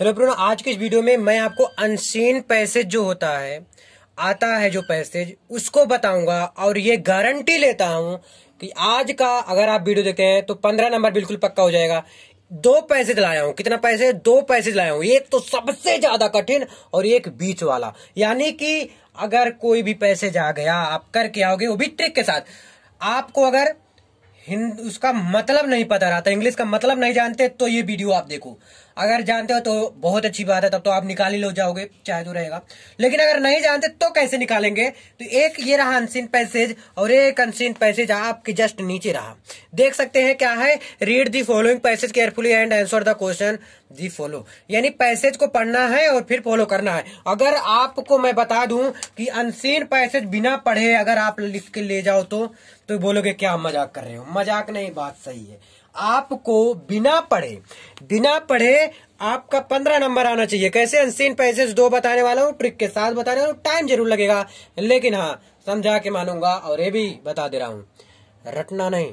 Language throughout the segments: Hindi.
हेलो प्रोनो आज के इस वीडियो में मैं आपको अनसीन पैसेज जो होता है आता है जो पैसेज उसको बताऊंगा और ये गारंटी लेता हूं कि आज का अगर आप वीडियो देखते हैं तो पंद्रह नंबर बिल्कुल पक्का हो जाएगा दो पैसेज लाया हूं कितना पैसे दो पैसेज लाया हूं एक तो सबसे ज्यादा कठिन और एक बीच वाला यानी कि अगर कोई भी पैसेज आ गया आप करके आओगे वो भी ट्रिक के साथ आपको अगर हिंद उसका मतलब नहीं पता रहता इंग्लिश का मतलब नहीं जानते तो ये वीडियो आप देखो अगर जानते हो तो बहुत अच्छी बात है तब तो आप निकाल ही लो जाओगे चाहे तो रहेगा लेकिन अगर नहीं जानते तो कैसे निकालेंगे तो एक ये रहा अनसिन पैसेज और एक अनसिन पैसेज आपके जस्ट नीचे रहा देख सकते हैं क्या है read the following passage carefully and answer the question the follow यानी पैसेज को पढ़ना है और फिर फॉलो करना है अगर आपको मैं बता दू की अनसिन पैसेज बिना पढ़े अगर आप लिख के ले जाओ तो तो बोलोगे क्या मजाक कर रहे हो मजाक नहीं बात सही है आपको बिना पढ़े बिना पढ़े आपका पंद्रह नंबर आना चाहिए कैसे अनसीन पैसेज दो बताने वाला हूँ ट्रिक के साथ बताने वाला हूँ टाइम जरूर लगेगा लेकिन हाँ समझा के मानूंगा और ये भी बता दे रहा हूँ रटना नहीं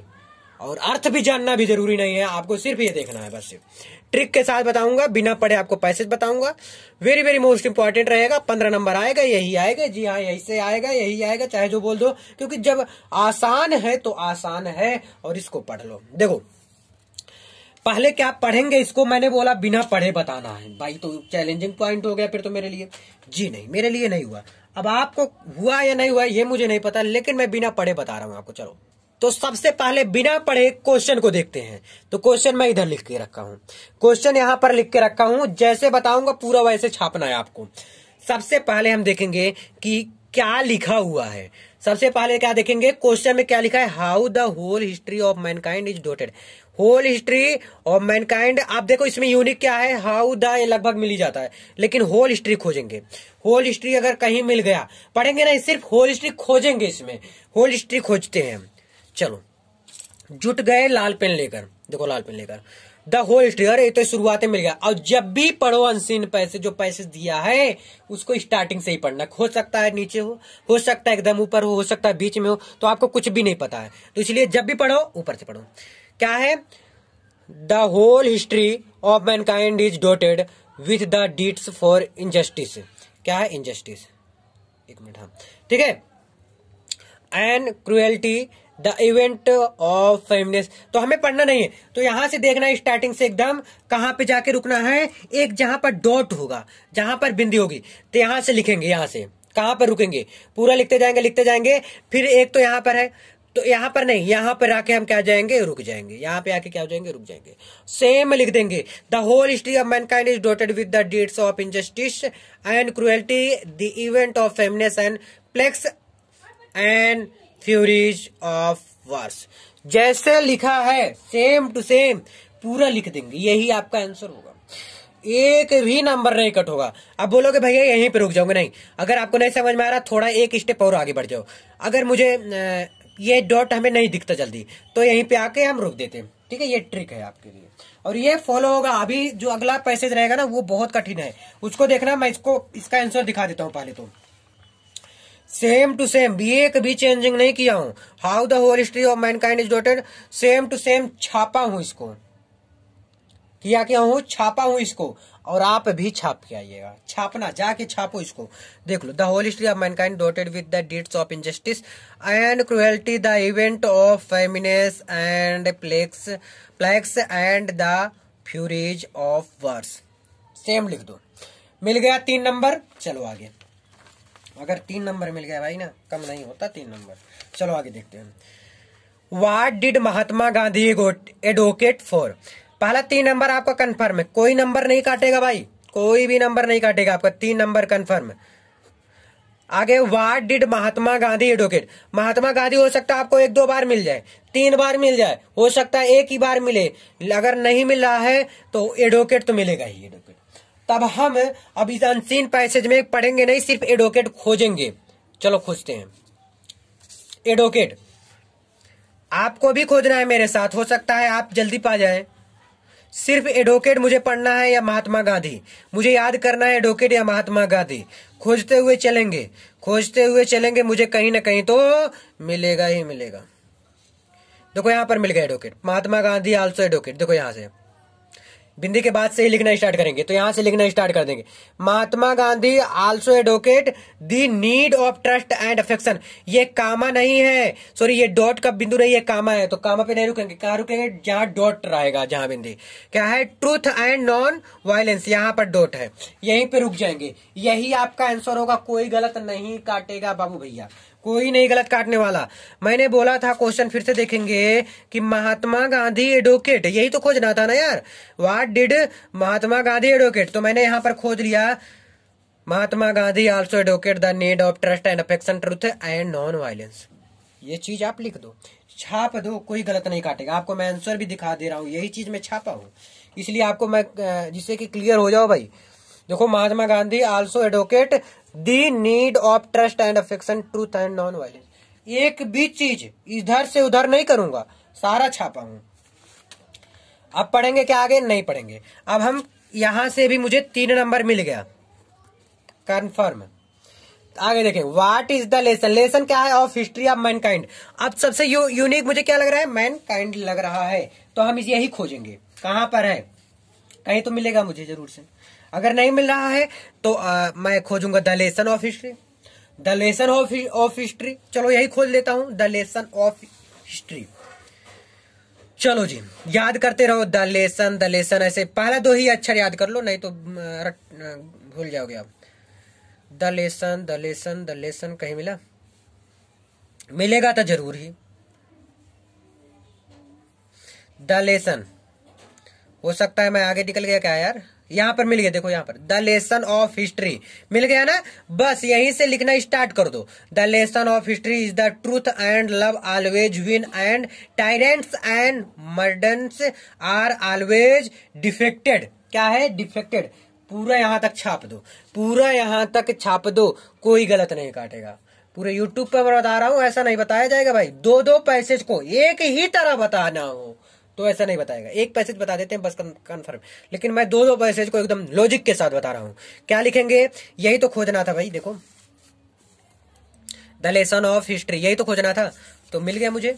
और अर्थ भी जानना भी जरूरी नहीं है आपको सिर्फ ये देखना है बस ट्रिक के साथ बताऊंगा बिना पढ़े आपको पैसेज बताऊंगा वेरी वेरी मोस्ट इंपॉर्टेंट रहेगा पंद्रह नंबर आएगा यही आएगा जी हाँ यही से आएगा यही आएगा चाहे जो बोल दो क्योंकि जब आसान है तो आसान है और इसको पढ़ लो देखो पहले क्या पढ़ेंगे इसको मैंने बोला बिना पढ़े बताना है भाई तो चैलेंजिंग पॉइंट हो गया फिर तो मेरे लिए जी नहीं मेरे लिए नहीं हुआ अब आपको हुआ या नहीं हुआ ये मुझे नहीं पता लेकिन मैं बिना पढ़े बता रहा हूं आपको चलो तो सबसे पहले बिना पढ़े क्वेश्चन को देखते हैं तो क्वेश्चन मैं इधर लिख के रखा हूं क्वेश्चन यहां पर लिख के रखा हूं जैसे बताऊंगा पूरा वैसे छापना है आपको सबसे पहले हम देखेंगे कि क्या लिखा हुआ है सबसे पहले क्या देखेंगे क्वेश्चन में क्या लिखा है how the whole history of mankind is dotted whole history of mankind आप देखो इसमें यूनिक क्या है हाउ द ये लगभग मिल ही जाता है लेकिन होल हिस्ट्री खोजेंगे होल हिस्ट्री अगर कहीं मिल गया पढ़ेंगे ना सिर्फ होल हिस्ट्री खोजेंगे इसमें होल हिस्ट्री खोजते हैं चलो जुट गए लाल पेन लेकर देखो लाल पेन लेकर द होल स्टेयर ये तो शुरुआत मिल गया और जब भी पढ़ो अनसीन पैसे जो पैसे दिया है उसको स्टार्टिंग से ही पढ़ना हो सकता है नीचे हो हो सकता है एकदम ऊपर हो हो सकता है बीच में हो तो आपको कुछ भी नहीं पता है तो इसलिए जब भी पढ़ो ऊपर से पढ़ो क्या है the whole history of mankind is dotted with the deeds for injustice क्या है इनजस्टिस एक मिनट हाँ ठीक है and cruelty the event of famines तो हमें पढ़ना नहीं है तो यहां से देखना है स्टार्टिंग से एकदम कहां पे जाके रुकना है एक जहां पर डॉट होगा जहां पर बिंदी होगी तो यहां से लिखेंगे यहां से कहां पर रुकेंगे पूरा लिखते जाएंगे लिखते जाएंगे फिर एक तो यहां पर है तो यहां पर नहीं यहां पर आके हम क्या जाएंगे रुक जाएंगे यहां पे आके क्या हो जाएंगे रुक जाएंगे सेम लिख देंगे the whole history of mankind is dotted with the dates of injustice and cruelty the event of famines and plagues and theories of wars जैसे लिखा है सेम टू सेम पूरा लिख देंगे यही आपका आंसर होगा एक भी नंबर नहीं कट होगा अब बोलोगे भैया यहीं पे रुक जाओगे नहीं अगर आपको नहीं समझ में आ रहा थोड़ा एक स्टेप और आगे बढ़ जाओ अगर मुझे ये डॉट हमें नहीं दिखता जल्दी तो यहीं पे आके हम रुक देते हैं ठीक है ये ट्रिक है आपके लिए और ये फॉलो होगा अभी जो अगला पैसेज रहेगा ना वो बहुत कठिन है उसको देखना मैं इसको इसका आंसर दिखा देता हूँ पहले तो सेम टू सेम बी एक भी चेंजिंग नहीं किया हूं how the whole history of mankind is dotted same to same छापा हूं इसको किया क्या हूं छापा हूं इसको और आप भी छाप के आइएगा छापना जाके छापो इसको देख लो the whole history of mankind dotted with the deeds of injustice and cruelty the event of famines and plagues plagues and the furies of wars same लिख दो मिल गया तीन नंबर चलो आगे अगर तीन नंबर मिल गया भाई ना कम नहीं होता तीन नंबर चलो आगे देखते हैं what did Mahatma Gandhi advocate for पहला तीन नंबर आपका कन्फर्म है कोई नंबर नहीं काटेगा भाई कोई भी नंबर नहीं काटेगा आपका तीन नंबर कन्फर्म है आगे what did Mahatma Gandhi advocate Mahatma Gandhi हो सकता है आपको एक दो बार मिल जाए तीन बार मिल जाए हो सकता है एक ही बार मिले अगर नहीं मिल रहा है तो एडवोकेट तो मिलेगा ही एडवोकेट तब हम अब इस अनसीन पैसेज में पढ़ेंगे नहीं सिर्फ एडवोकेट खोजेंगे चलो खोजते हैं एडवोकेट आपको भी खोजना है मेरे साथ हो सकता है आप जल्दी पा जाए सिर्फ एडवोकेट मुझे पढ़ना है या महात्मा गांधी मुझे याद करना है एडवोकेट या महात्मा गांधी खोजते हुए चलेंगे खोजते हुए चलेंगे मुझे कहीं ना कहीं तो मिलेगा ही मिलेगा देखो यहां पर मिल गया advocate Mahatma Gandhi also advocate देखो यहां से बिंदी के बाद से ही लिखना स्टार्ट करेंगे तो यहां से लिखना स्टार्ट कर देंगे Mahatma Gandhi also advocate the need of trust and affection ये कामा नहीं है सॉरी ये डॉट का बिंदु नहीं है कामा है तो कामा पे नहीं रुकेंगे कहा रुकेंगे जहां डॉट रहेगा जहां बिंदी क्या है ट्रूथ एंड नॉन वायलेंस यहां पर डॉट है यहीं पे रुक जाएंगे यही आपका आंसर होगा कोई गलत नहीं काटेगा बाबू भैया कोई नहीं गलत काटने वाला मैंने बोला था क्वेश्चन फिर से देखेंगे कि महात्मा गांधी एडवोकेट यही तो खोजना था ना यार what did Mahatma Gandhi advocate तो मैंने यहाँ पर खोज लिया Mahatma Gandhi also advocate the need of trust and affection truth and non violence ये चीज आप लिख दो छाप दो कोई गलत नहीं काटेगा आपको मैं आंसर भी दिखा दे रहा हूँ यही चीज मैं छापा हूँ इसलिए आपको मैं जिससे कि क्लियर हो जाओ भाई देखो Mahatma Gandhi also advocate the need of trust and affection truth and non violence एक भी चीज इधर से उधर नहीं करूंगा सारा छापा हूं अब पढ़ेंगे क्या आगे नहीं पढ़ेंगे अब हम यहां से भी मुझे तीन नंबर मिल गया कन्फर्म आगे देखें what is the lesson lesson क्या है of history of mankind अब सबसे यू, यूनिक मुझे क्या लग रहा है मैन काइंड लग रहा है तो हम यही खोजेंगे कहां पर है कहीं तो मिलेगा मुझे जरूर से अगर नहीं मिल रहा है तो आ, मैं खोजूंगा the lesson of history the lesson of of history चलो यही खोज लेता हूं द लेसन ऑफ हिस्ट्री चलो जी याद करते रहो द लेसन द लेसन ऐसे पहला दो ही अक्षर याद कर लो नहीं तो भूल जाओगे आप the lesson the lesson the lesson कहीं मिला मिलेगा तो जरूर ही द लेसन हो सकता है मैं आगे निकल गया क्या यार यहां पर मिल गया देखो यहां पर द लेसन ऑफ हिस्ट्री मिल गया ना बस यहीं से लिखना स्टार्ट कर दो the lesson of history is the truth and love always win and tyrants and murderers are always defected क्या है डिफेक्टेड पूरा यहां तक छाप दो पूरा यहां तक छाप दो कोई गलत नहीं काटेगा पूरे यूट्यूब पर मैं बता रहा हूं ऐसा नहीं बताया जाएगा भाई दो दो पैसेज को एक ही तरह बताना हो तो ऐसा नहीं बताएगा एक पैसेज बता देते हैं बस कंफर्म लेकिन मैं दो दो पैसेज को एकदम लॉजिक के साथ बता रहा हूं क्या लिखेंगे यही तो खोजना था भाई देखो द लेसन ऑफ हिस्ट्री यही तो खोजना था तो मिल गया मुझे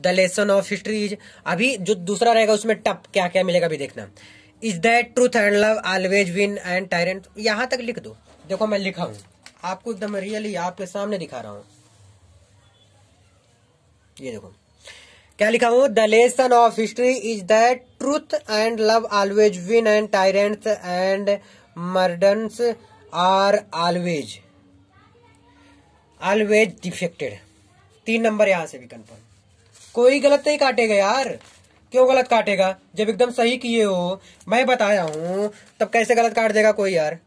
the lesson of history is अभी जो दूसरा रहेगा उसमें टप क्या क्या मिलेगा अभी देखना is that truth and love always win and tyrant यहां तक लिख दो देखो मैं लिखा हूं आपको एकदम रियली आपके सामने दिखा रहा हूं ये देखो क्या लिखा हूं the lesson of history is that truth and love always win and tyrants and murderers are always always defected तीन नंबर यहां से भी कन्फर्म कोई गलत नहीं काटेगा यार क्यों गलत काटेगा जब एकदम सही किए हो मैं बताया हूं तब कैसे गलत काट देगा कोई यार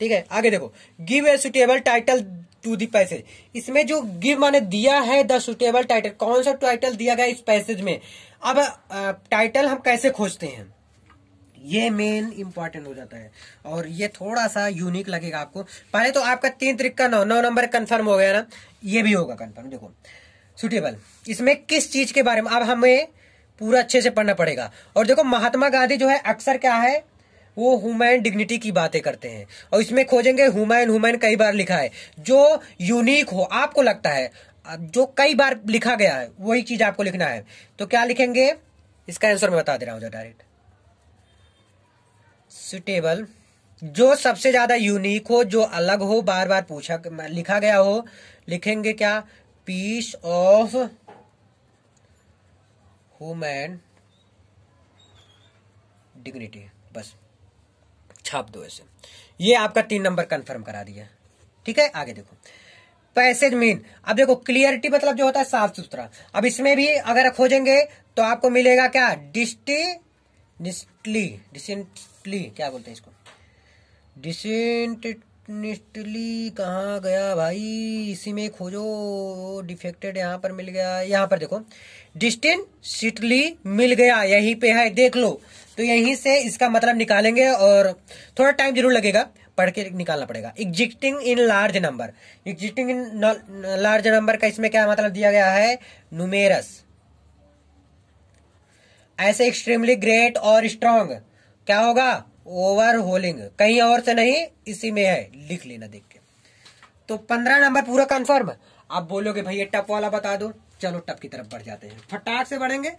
ठीक है आगे देखो give a suitable title to the passage इसमें जो गिव माने दिया है द सुटेबल टाइटल कौन सा टाइटल दिया गया इस पैसेज में अब टाइटल हम कैसे खोजते हैं ये मेन इंपॉर्टेंट हो जाता है और ये थोड़ा सा यूनिक लगेगा आपको पहले तो आपका तीन तरीक का नौ नौ नंबर कंफर्म हो गया ना ये भी होगा कंफर्म देखो सुटेबल इसमें किस चीज के बारे में अब हमें पूरा अच्छे से पढ़ना पड़ेगा और देखो महात्मा गांधी जो है अक्सर क्या है वो ह्यूमैन डिग्निटी की बातें करते हैं और इसमें खोजेंगे ह्यूमैन ह्यूमैन कई बार लिखा है जो यूनिक हो आपको लगता है जो कई बार लिखा गया है वही चीज आपको लिखना है तो क्या लिखेंगे इसका आंसर मैं बता दे रहा हूं डायरेक्ट सुटेबल जो सबसे ज्यादा यूनिक हो जो अलग हो बार बार पूछा लिखा गया हो लिखेंगे क्या पीस ऑफ हुमैन डिग्निटी छाप दो ऐसे ये आपका तीन नंबर कंफर्म करा दिया ठीक है आगे देखो पैसेज मीन अब देखो क्लियरिटी मतलब जो होता है साफ सुथरा अब इसमें भी अगर खोजेंगे तो आपको मिलेगा क्या डिस्टी निस्टली डिसेंटली क्या बोलते हैं इसको डिसेंटली कहा गया भाई इसी में खोजो डिफेक्टेड यहां पर मिल गया यहां पर देखो डिस्टिन सिटली मिल गया यहीं पे है देख लो तो यहीं से इसका मतलब निकालेंगे और थोड़ा टाइम जरूर लगेगा पढ़ के निकालना पड़ेगा existing in large number existing in large number का इसमें क्या मतलब दिया गया है नुमेरस ऐसे एक्सट्रीमली ग्रेट और स्ट्रांग क्या होगा ओवर होलिंग कहीं और से नहीं इसी में है लिख लेना देख के तो पंद्रह नंबर पूरा कंफर्म आप बोलोगे भैया टप वाला बता दो चलो टप की तरफ बढ़ जाते हैं फटाक से बढ़ेंगे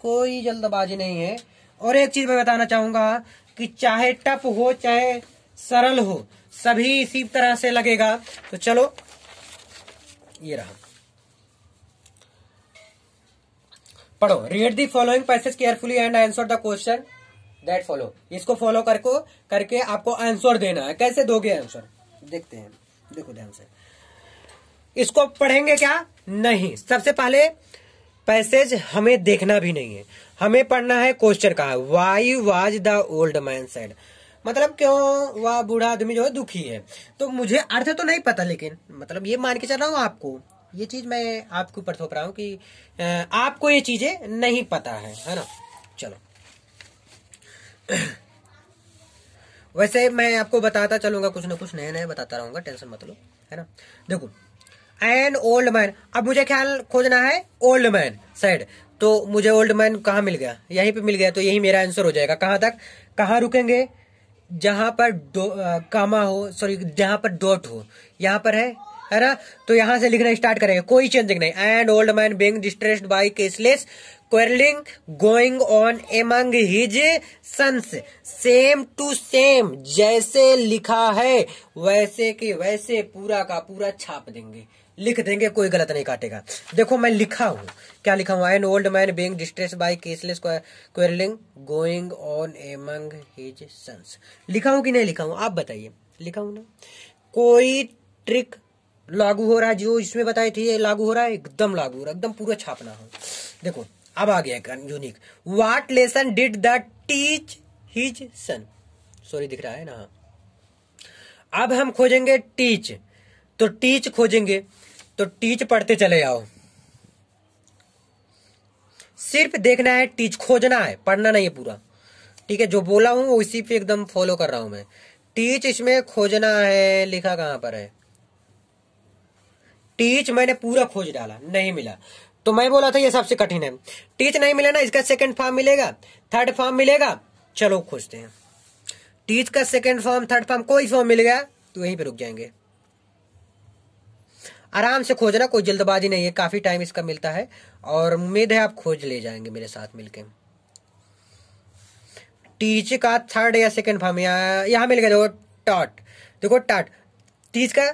कोई जल्दबाजी नहीं है और एक चीज मैं बताना चाहूंगा कि चाहे टप हो चाहे सरल हो सभी इसी तरह से लगेगा तो चलो ये रहा पढ़ो read the following passage carefully and answer the question that follow इसको फॉलो करको करके आपको आंसर देना है कैसे दोगे आंसर देखते हैं देखो ध्यान से इसको पढ़ेंगे क्या नहीं सबसे पहले पैसेज हमें देखना भी नहीं है हमें पढ़ना है क्वेश्चन का why was the old man sad मतलब क्यों वह बूढ़ा आदमी जो है दुखी है तो मुझे अर्थ तो नहीं पता लेकिन मतलब ये मान के चल रहा हूँ आपको ये चीज मैं आपको ऊपर थोप रहा हूँ कि आपको ये चीजें नहीं पता है है ना चलो वैसे मैं आपको बताता चलूंगा कुछ ना कुछ नया नया बताता रहूंगा टेंशन मत लो है ना देखो एन ओल्ड मैन अब मुझे ख्याल खोजना है ओल्ड मैन साइड तो मुझे ओल्ड मैन कहाँ मिल गया यहीं पे मिल गया तो यही मेरा आंसर हो जाएगा कहाँ तक कहाँ रुकेंगे जहां पर डो कामा हो सॉरी जहां पर डॉट हो यहाँ पर है है ना तो यहां से लिखना स्टार्ट करेंगे कोई चेंजिंग नहीं and old man being distressed by ceaseless quarrelling going on among his sons same to same जैसे लिखा है वैसे के वैसे पूरा का पूरा छाप देंगे लिख देंगे कोई गलत नहीं काटेगा देखो मैं लिखा हूं क्या लिखा हुआ an old man being distress by ceaseless quarrelling going on among his sons लिखा हूं कि नहीं लिखा हूं आप बताइए लिखा हूं ना कोई ट्रिक लागू हो रहा है जो इसमें बताई थी ये लागू हो रहा है एकदम लागू हो रहा है एकदम पूरा छापना हो देखो अब आ गया unique what lesson did the teach his son sorry दिख रहा है ना अब हम खोजेंगे टीच तो टीच खोजेंगे तो टीच पढ़ते चले जाओ सिर्फ देखना है टीच खोजना है पढ़ना नहीं है पूरा ठीक है जो बोला हूं वो इसी पे एकदम फॉलो कर रहा हूं मैं टीच इसमें खोजना है लिखा कहां पर है टीच मैंने पूरा खोज डाला नहीं मिला तो मैं बोला था ये सबसे कठिन है टीच नहीं मिला ना इसका सेकंड फॉर्म मिलेगा थर्ड फॉर्म मिलेगा चलो खोजते हैं टीच का सेकंड फॉर्म थर्ड फॉर्म कोई फॉर्म मिल गया तो यहीं पे रुक जाएंगे आराम से खोजना कोई जल्दबाजी नहीं है काफ़ी टाइम इसका मिलता है और उम्मीद है आप खोज ले जाएंगे मेरे साथ मिलके टीच का थर्ड या सेकेंड फॉर्म यहाँ मिल गया देखो टॉट देखो टाट टीच का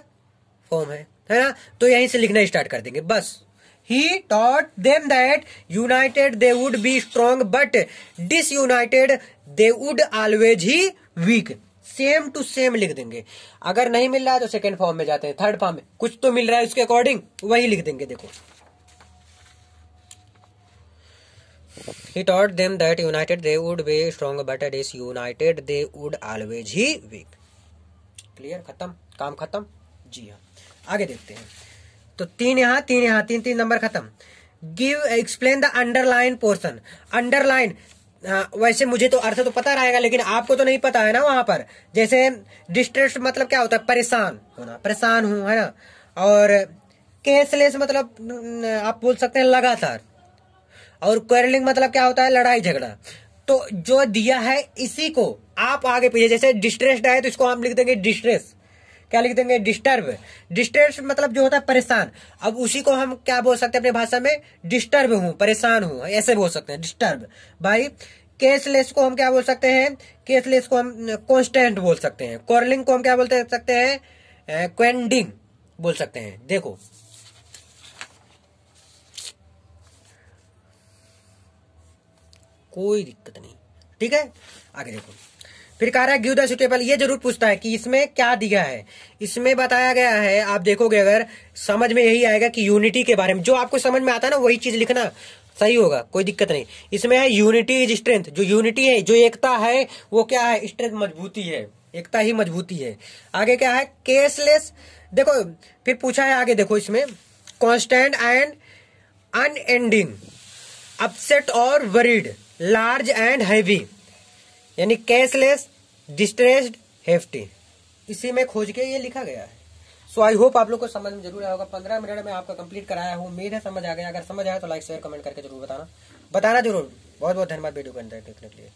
फॉर्म है है ना तो यहीं से लिखना स्टार्ट कर देंगे बस he taught them that united they would be strong but disunited they would always he weak same to same लिख देंगे अगर नहीं मिल रहा है तो सेकेंड फॉर्म में जाते हैं थर्ड फॉर्म में कुछ तो मिल रहा है उसके अकॉर्डिंग वही लिख देंगे देखो he taught them that united they would be strong but disunited they would always he weak clear खत्म काम खत्म जी हाँ आगे देखते हैं तो तीन यहाँ तीन यहाँ तीन तीन नंबर खत्म give explain the underline portion underline हाँ, वैसे मुझे तो अर्थ तो पता रहेगा लेकिन आपको तो नहीं पता है ना वहां पर जैसे डिस्ट्रेस मतलब क्या होता है परेशान होना परेशान हूं है ना और केसलेस मतलब आप बोल सकते हैं लगातार और क्वेरलिंग मतलब क्या होता है लड़ाई झगड़ा तो जो दिया है इसी को आप आगे पीछे जैसे डिस्ट्रेस्ड है तो इसको हम लिख देंगे डिस्ट्रेस क्या लिख देंगे डिस्टर्ब डिस्टर्ब मतलब जो होता है परेशान अब उसी को हम क्या बोल सकते हैं अपनी भाषा में डिस्टर्ब हूं परेशान हूं ऐसे बोल सकते हैं डिस्टर्ब भाई केसलेस को हम क्या बोल सकते हैं केसलेस को हम कॉन्स्टेंट बोल सकते हैं कॉर्लिंग को हम क्या बोल सकते हैं क्वेंडिंग बोल सकते हैं देखो कोई दिक्कत नहीं ठीक है आगे देखो फिर कह रहा है गिव द सुटेबल ये जरूर पूछता है कि इसमें क्या दिया है इसमें बताया गया है आप देखोगे अगर समझ में यही आएगा कि यूनिटी के बारे में जो आपको समझ में आता है ना वही चीज लिखना सही होगा कोई दिक्कत नहीं इसमें है यूनिटी इज स्ट्रेंथ जो यूनिटी है जो एकता है वो क्या है स्ट्रेंथ मजबूती है एकता ही मजबूती है आगे क्या है केसलेस देखो फिर पूछा है आगे देखो इसमें कॉन्स्टेंट एंड अनएंडिंग अपसेट और वरीड लार्ज एंड हैवी यानी कैशलेस डिस्ट्रेस्ड हेफ्टी इसी में खोज के ये लिखा गया है सो आई होप आप लोग को समझ में जरूर आया होगा पंद्रह मिनट में आपका कंप्लीट कराया हूँ उम्मीद है समझ आ गया अगर समझ आया तो लाइक शेयर कमेंट करके जरूर बताना बताना जरूर बहुत बहुत धन्यवाद वीडियो के अंदर देखने के लिए